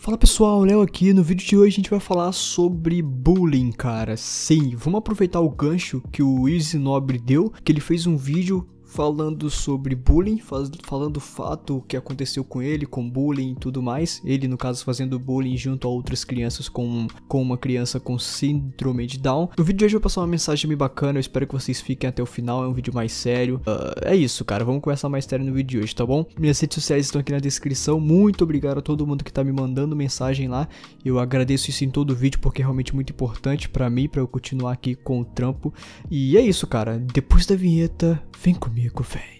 Fala pessoal, Léo aqui. No vídeo de hoje a gente vai falar sobre bullying, cara. Sim, vamos aproveitar o gancho que o Easy Nobre deu, que ele fez um vídeo falando sobre bullying, falando o fato que aconteceu com ele, com bullying e tudo mais. Ele, no caso, fazendo bullying junto a outras crianças com, com uma criança com síndrome de Down. No vídeo de hoje eu vou passar uma mensagem bem bacana, eu espero que vocês fiquem até o final, é um vídeo mais sério. Uh, é isso, cara, vamos começar mais sério no vídeo de hoje, tá bom? Minhas redes sociais estão aqui na descrição, muito obrigado a todo mundo que tá me mandando mensagem lá. Eu agradeço isso em todo o vídeo porque é realmente muito importante para mim, para eu continuar aqui com o trampo. E é isso, cara, depois da vinheta, vem comigo comigo, véi.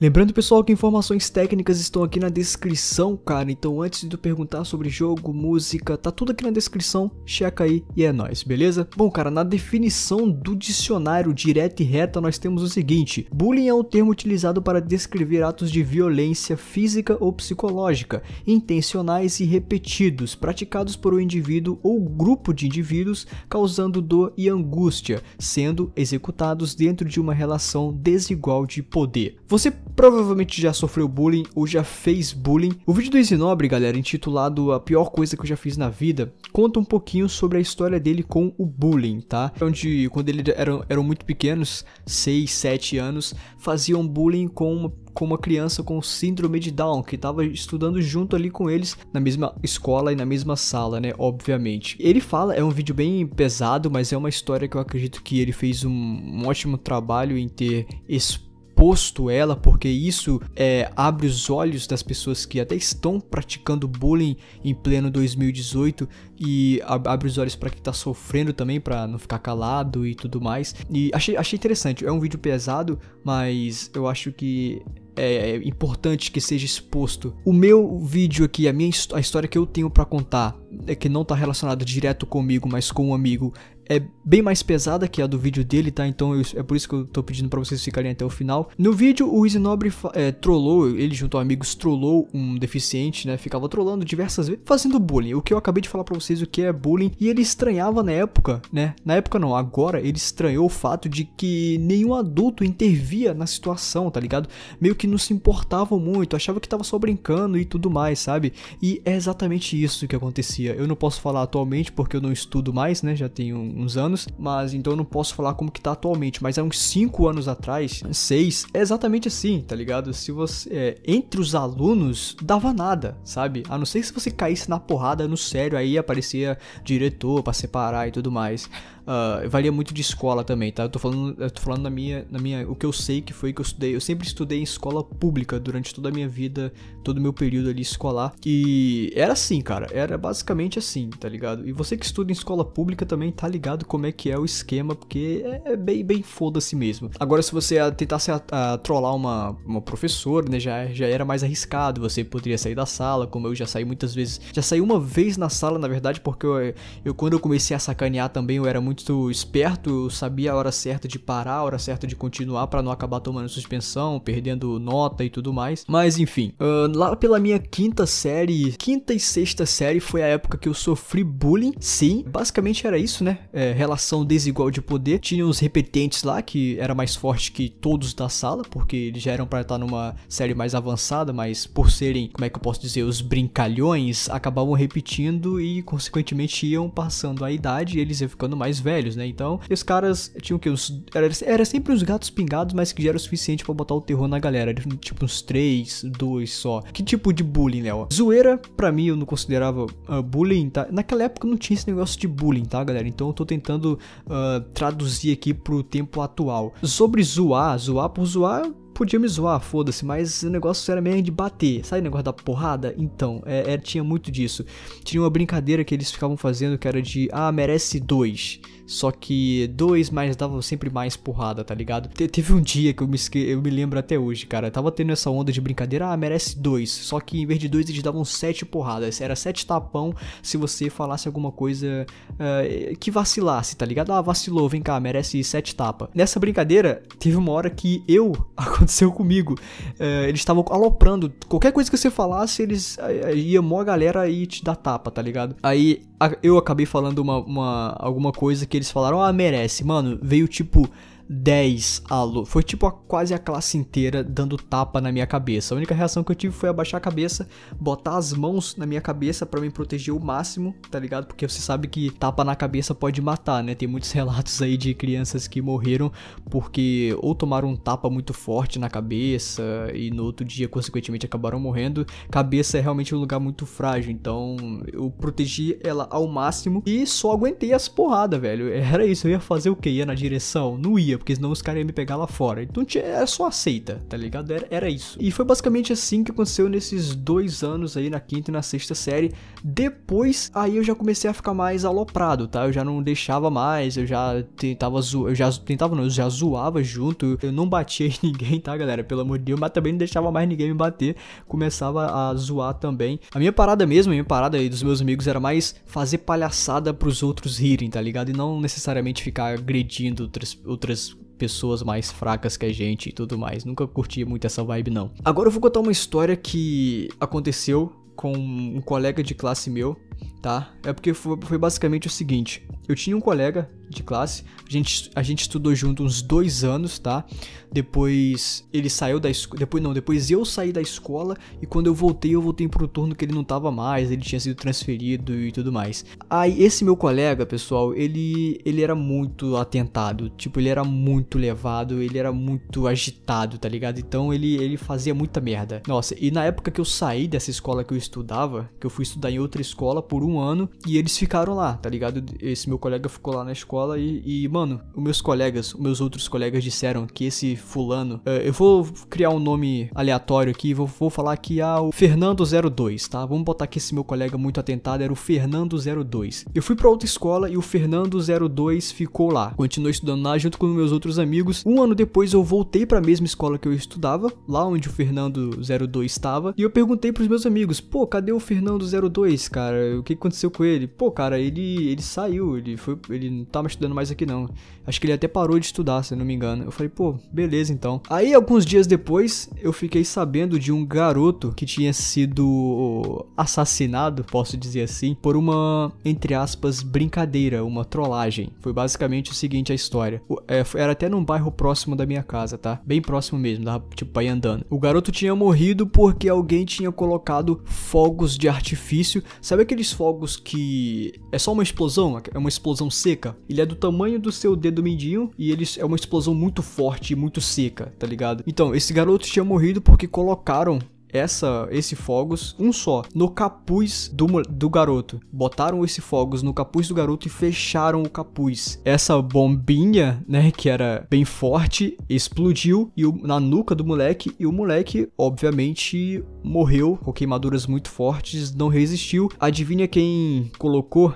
Lembrando pessoal que informações técnicas estão aqui na descrição, cara, então antes de tu perguntar sobre jogo, música, tá tudo aqui na descrição, checa aí e é nóis, beleza? Bom cara, na definição do dicionário direta e reta nós temos o seguinte, bullying é um termo utilizado para descrever atos de violência física ou psicológica, intencionais e repetidos, praticados por um indivíduo ou grupo de indivíduos, causando dor e angústia, sendo executados dentro de uma relação desigual de poder. Você provavelmente já sofreu bullying ou já fez bullying. O vídeo do Isinobre, galera, intitulado A Pior Coisa Que Eu Já Fiz Na Vida, conta um pouquinho sobre a história dele com o bullying, tá? Onde, quando eles eram, eram muito pequenos, 6, 7 anos, faziam bullying com uma, com uma criança com síndrome de Down, que estava estudando junto ali com eles, na mesma escola e na mesma sala, né? Obviamente. Ele fala, é um vídeo bem pesado, mas é uma história que eu acredito que ele fez um, um ótimo trabalho em ter exposto exposto ela, porque isso é, abre os olhos das pessoas que até estão praticando bullying em pleno 2018 e abre os olhos para quem tá sofrendo também, para não ficar calado e tudo mais. E achei, achei interessante, é um vídeo pesado, mas eu acho que é, é importante que seja exposto. O meu vídeo aqui, a minha a história que eu tenho para contar, é que não tá relacionado direto comigo, mas com um amigo, é bem mais pesada que a do vídeo dele, tá? Então eu, é por isso que eu tô pedindo pra vocês ficarem até o final. No vídeo, o Izinobre é, trollou, ele junto a amigos trollou um deficiente, né? Ficava trollando diversas vezes, fazendo bullying. O que eu acabei de falar pra vocês, o que é bullying. E ele estranhava na época, né? Na época não, agora ele estranhou o fato de que nenhum adulto intervia na situação, tá ligado? Meio que não se importavam muito, achava que tava só brincando e tudo mais, sabe? E é exatamente isso que acontecia. Eu não posso falar atualmente porque eu não estudo mais, né? Já tenho uns anos, mas então eu não posso falar como que tá atualmente, mas há uns 5 anos atrás, 6, é exatamente assim, tá ligado? Se você, é, entre os alunos, dava nada, sabe? A não ser se você caísse na porrada no sério, aí aparecia diretor para separar e tudo mais. Uh, varia muito de escola também, tá? Eu tô falando, eu tô falando na, minha, na minha. O que eu sei que foi que eu estudei. Eu sempre estudei em escola pública durante toda a minha vida, todo o meu período ali escolar. E era assim, cara. Era basicamente assim, tá ligado? E você que estuda em escola pública também tá ligado como é que é o esquema, porque é, é bem, bem foda-se mesmo. Agora, se você tentasse a, a, trollar uma, uma professora, né? Já, já era mais arriscado. Você poderia sair da sala, como eu já saí muitas vezes. Já saí uma vez na sala, na verdade, porque eu, eu quando eu comecei a sacanear também, eu era muito muito esperto, eu sabia a hora certa de parar, a hora certa de continuar para não acabar tomando suspensão, perdendo nota e tudo mais. Mas enfim, uh, lá pela minha quinta série, quinta e sexta série foi a época que eu sofri bullying. Sim, basicamente era isso, né? É, relação desigual de poder. Tinha uns repetentes lá que era mais forte que todos da sala, porque eles já eram para estar numa série mais avançada, mas por serem, como é que eu posso dizer, os brincalhões, acabavam repetindo e consequentemente iam passando a idade e eles iam ficando mais velhos velhos, né? Então, os caras tinham que os era, era, sempre os gatos pingados, mas que já era o suficiente para botar o terror na galera, tipo uns três, dois só. Que tipo de bullying, Léo? Né? Zoeira, para mim eu não considerava uh, bullying, tá? Naquela época não tinha esse negócio de bullying, tá, galera? Então eu tô tentando uh, traduzir aqui pro tempo atual. Sobre zoar, zoar por zoar, podia me zoar, foda-se, mas o negócio era meio de bater. Sabe o negócio da porrada? Então, é, é, tinha muito disso. Tinha uma brincadeira que eles ficavam fazendo que era de, ah, merece dois. Só que dois, mas dava sempre mais porrada, tá ligado? Te, teve um dia que eu me, eu me lembro até hoje, cara. Eu tava tendo essa onda de brincadeira, ah, merece dois. Só que em vez de dois, eles davam sete porradas. Era sete tapão se você falasse alguma coisa uh, que vacilasse, tá ligado? Ah, vacilou, vem cá, merece sete tapa. Nessa brincadeira, teve uma hora que eu aconteceu comigo. É, eles estavam aloprando. Qualquer coisa que você falasse, eles é, é, ia mó galera e te dar tapa, tá ligado? Aí eu acabei falando uma, uma, alguma coisa que eles falaram, ah, merece. Mano, veio tipo 10 alô. Foi tipo a, quase a classe inteira dando tapa na minha cabeça. A única reação que eu tive foi abaixar a cabeça, botar as mãos na minha cabeça para me proteger o máximo, tá ligado? Porque você sabe que tapa na cabeça pode matar, né? Tem muitos relatos aí de crianças que morreram porque ou tomaram um tapa muito forte na cabeça e no outro dia, consequentemente, acabaram morrendo. Cabeça é realmente um lugar muito frágil, então eu protegi ela ao máximo e só aguentei as porradas, velho. Era isso, eu ia fazer o que? Ia na direção? Não ia porque senão os caras iam me pegar lá fora. Então tinha, era só aceita, tá ligado? Era, era isso. E foi basicamente assim que aconteceu nesses dois anos aí, na quinta e na sexta série. Depois, aí eu já comecei a ficar mais aloprado, tá? Eu já não deixava mais, eu já tentava zoar, eu já tentava não, eu já zoava junto, eu não batia em ninguém, tá, galera? Pelo amor de Deus, mas também não deixava mais ninguém me bater, começava a zoar também. A minha parada mesmo, a minha parada aí dos meus amigos era mais fazer palhaçada pros outros rirem, tá ligado? E não necessariamente ficar agredindo outras, outras pessoas mais fracas que a gente e tudo mais. Nunca curti muito essa vibe, não. Agora eu vou contar uma história que aconteceu com um colega de classe meu tá? É porque foi, foi, basicamente o seguinte: eu tinha um colega de classe, a gente, a gente estudou junto uns dois anos, tá? Depois ele saiu da escola, depois não, depois eu saí da escola e quando eu voltei, eu voltei pro turno que ele não tava mais, ele tinha sido transferido e tudo mais. Aí esse meu colega, pessoal, ele, ele era muito atentado, tipo, ele era muito levado, ele era muito agitado, tá ligado? Então ele, ele fazia muita merda. Nossa, e na época que eu saí dessa escola que eu estudava, que eu fui estudar em outra escola por um ano e eles ficaram lá, tá ligado? Esse meu colega ficou lá na escola e, e mano, os meus colegas, os meus outros colegas disseram que esse fulano, uh, eu vou criar um nome aleatório aqui, vou, vou falar que ah, o Fernando02, tá? Vamos botar que esse meu colega muito atentado era o Fernando02. Eu fui para outra escola e o Fernando02 ficou lá. Continuou estudando lá junto com meus outros amigos. Um ano depois eu voltei para a mesma escola que eu estudava, lá onde o Fernando02 estava, e eu perguntei para os meus amigos: "Pô, cadê o Fernando02, cara? O que aconteceu com ele? Pô, cara, ele, ele saiu, ele foi, ele não tá mais estudando mais aqui não. Acho que ele até parou de estudar, se não me engano. Eu falei, pô, beleza então. Aí, alguns dias depois, eu fiquei sabendo de um garoto que tinha sido assassinado, posso dizer assim, por uma, entre aspas, brincadeira, uma trollagem. Foi basicamente o seguinte a história. O, é, era até num bairro próximo da minha casa, tá? Bem próximo mesmo, dava tipo pra ir andando. O garoto tinha morrido porque alguém tinha colocado fogos de artifício. Sabe aqueles fogos? fogos que é só uma explosão, é uma explosão seca. Ele é do tamanho do seu dedo mindinho e ele é uma explosão muito forte e muito seca, tá ligado? Então, esse garoto tinha morrido porque colocaram essa, esse fogos, um só, no capuz do, do garoto. Botaram esse fogos no capuz do garoto e fecharam o capuz. Essa bombinha, né, que era bem forte, explodiu e o, na nuca do moleque e o moleque, obviamente, morreu com queimaduras muito fortes, não resistiu. Adivinha quem colocou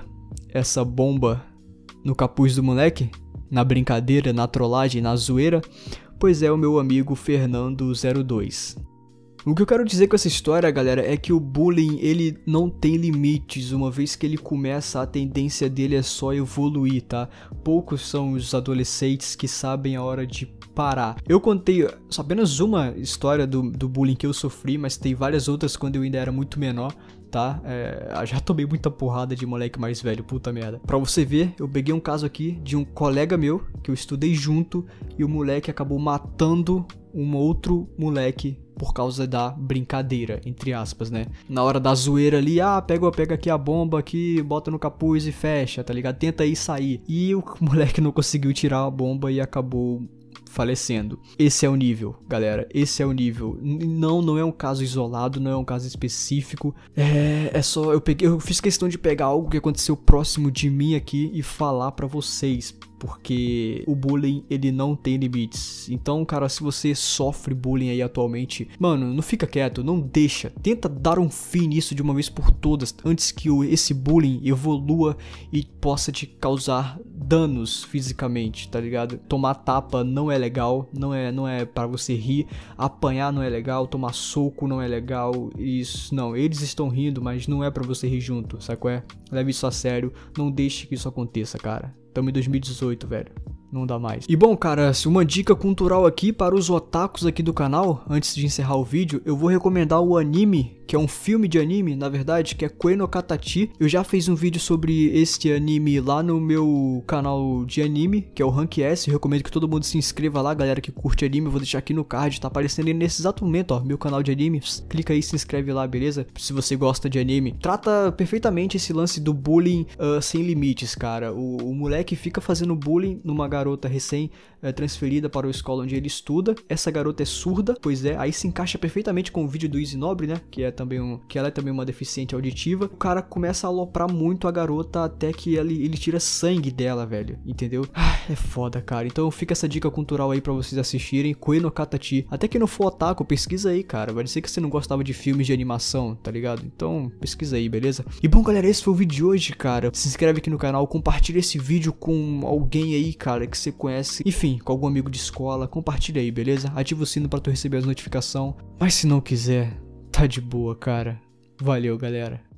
essa bomba no capuz do moleque? Na brincadeira, na trollagem, na zoeira? Pois é, o meu amigo Fernando 02. O que eu quero dizer com essa história, galera, é que o bullying ele não tem limites, uma vez que ele começa, a tendência dele é só evoluir, tá? Poucos são os adolescentes que sabem a hora de parar. Eu contei apenas uma história do, do bullying que eu sofri, mas tem várias outras quando eu ainda era muito menor, tá? É, ah, já tomei muita porrada de moleque mais velho, puta merda. Pra você ver, eu peguei um caso aqui de um colega meu que eu estudei junto e o moleque acabou matando um outro moleque por causa da brincadeira, entre aspas, né? Na hora da zoeira ali, ah, pega, pega aqui a bomba aqui, bota no capuz e fecha, tá ligado? Tenta aí sair. E o moleque não conseguiu tirar a bomba e acabou falecendo. Esse é o nível, galera. Esse é o nível. Não, não é um caso isolado, não é um caso específico. É, é só eu peguei, eu fiz questão de pegar algo que aconteceu próximo de mim aqui e falar para vocês, porque o bullying ele não tem limites. Então, cara, se você sofre bullying aí atualmente, mano, não fica quieto, não deixa. Tenta dar um fim nisso de uma vez por todas, antes que esse bullying evolua e possa te causar danos fisicamente, tá ligado? Tomar tapa não é legal, não é não é para você rir, apanhar não é legal, tomar soco não é legal, isso não, eles estão rindo, mas não é para você rir junto, sacou é? Leve isso a sério, não deixe que isso aconteça, cara. Tamo em 2018, velho não dá mais. E bom, caras, uma dica cultural aqui para os otakus aqui do canal, antes de encerrar o vídeo, eu vou recomendar o anime, que é um filme de anime, na verdade, que é Kueno Katachi. Eu já fiz um vídeo sobre este anime lá no meu canal de anime, que é o Rank S, eu recomendo que todo mundo se inscreva lá, galera que curte anime, eu vou deixar aqui no card, tá aparecendo aí nesse exato momento, ó, meu canal de anime, clica aí, se inscreve lá, beleza? Se você gosta de anime. Trata perfeitamente esse lance do bullying uh, sem limites, cara. O, o moleque fica fazendo bullying numa garota garota recém-transferida eh, para a escola onde ele estuda. Essa garota é surda, pois é, aí se encaixa perfeitamente com o vídeo do Easy Nobre, né? Que é também um, que ela é também uma deficiente auditiva. O cara começa a aloprar muito a garota até que ele, ele tira sangue dela, velho. Entendeu? Ah, é foda, cara. Então fica essa dica cultural aí para vocês assistirem. Koe no Katachi. Até que não for otaku, pesquisa aí, cara. Vai dizer que você não gostava de filmes de animação, tá ligado? Então pesquisa aí, beleza? E bom, galera, esse foi o vídeo de hoje, cara. Se inscreve aqui no canal, compartilha esse vídeo com alguém aí, cara, que você conhece, enfim, com algum amigo de escola, compartilha aí, beleza? Ativa o sino para tu receber as notificações. Mas se não quiser, tá de boa, cara. Valeu, galera.